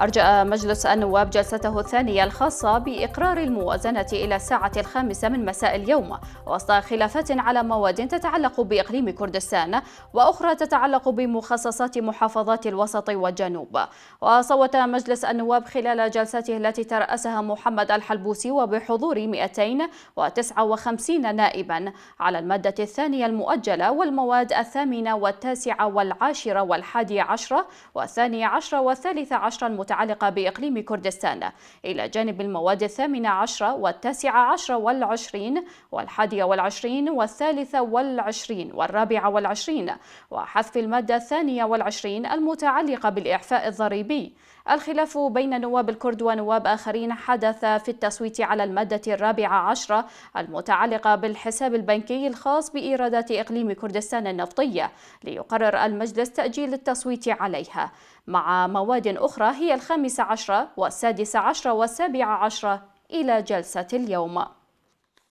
أرجأ مجلس النواب جلسته الثانية الخاصة بإقرار الموازنة إلى الساعة الخامسة من مساء اليوم وسط خلافات على مواد تتعلق بإقليم كردستان وأخرى تتعلق بمخصصات محافظات الوسط والجنوب وصوت مجلس النواب خلال جلسته التي ترأسها محمد الحلبوسي وبحضور 259 نائبا على المادة الثانية المؤجلة والمواد الثامنة والتاسعة والعاشرة والحادي عشرة والثاني عشرة والثالث عشر المتعلقة المتعلقة بإقليم كردستان إلى جانب المواد الثامنة عشرة والتاسعة عشرة والعشرين والحادية والعشرين والثالثة والعشرين والرابعة والعشرين وحذف المادة الثانية والعشرين المتعلقة بالإعفاء الضريبي الخلاف بين نواب الكرد ونواب آخرين حدث في التصويت على المادة الرابعة عشرة المتعلقة بالحساب البنكي الخاص بإيرادات إقليم كردستان النفطية ليقرر المجلس تأجيل التصويت عليها مع مواد أخرى هي الخامسة عشرة والسادسة عشرة والسابعة عشرة إلى جلسة اليوم